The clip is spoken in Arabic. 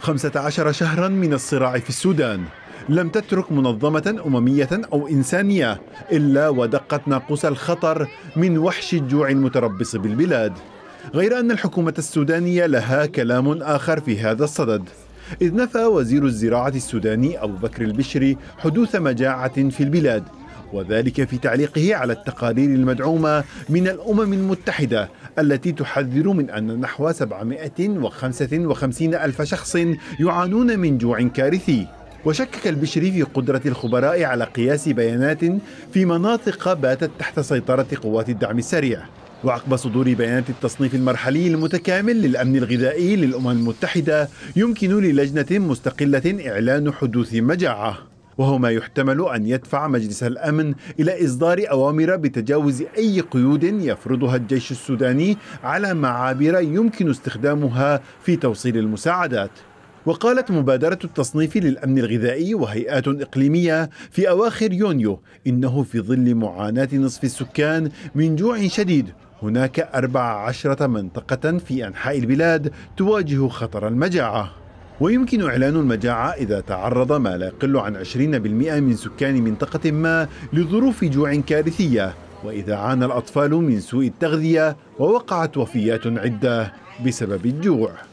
15 شهرا من الصراع في السودان لم تترك منظمة أممية أو إنسانية إلا ودقت ناقوس الخطر من وحش الجوع المتربص بالبلاد غير أن الحكومة السودانية لها كلام آخر في هذا الصدد إذ نفى وزير الزراعة السوداني أبو بكر البشري حدوث مجاعة في البلاد وذلك في تعليقه على التقارير المدعومة من الأمم المتحدة التي تحذر من أن نحو 755 ألف شخص يعانون من جوع كارثي وشكك البشري في قدرة الخبراء على قياس بيانات في مناطق باتت تحت سيطرة قوات الدعم السريع وعقب صدور بيانات التصنيف المرحلي المتكامل للأمن الغذائي للأمم المتحدة يمكن للجنة مستقلة إعلان حدوث مجاعة وهو ما يحتمل أن يدفع مجلس الأمن إلى إصدار أوامر بتجاوز أي قيود يفرضها الجيش السوداني على معابر يمكن استخدامها في توصيل المساعدات وقالت مبادرة التصنيف للأمن الغذائي وهيئات إقليمية في أواخر يونيو إنه في ظل معاناة نصف السكان من جوع شديد هناك 14 منطقة في أنحاء البلاد تواجه خطر المجاعة ويمكن إعلان المجاعة إذا تعرض ما لا يقل عن 20% من سكان منطقة ما لظروف جوع كارثية وإذا عانى الأطفال من سوء التغذية ووقعت وفيات عدة بسبب الجوع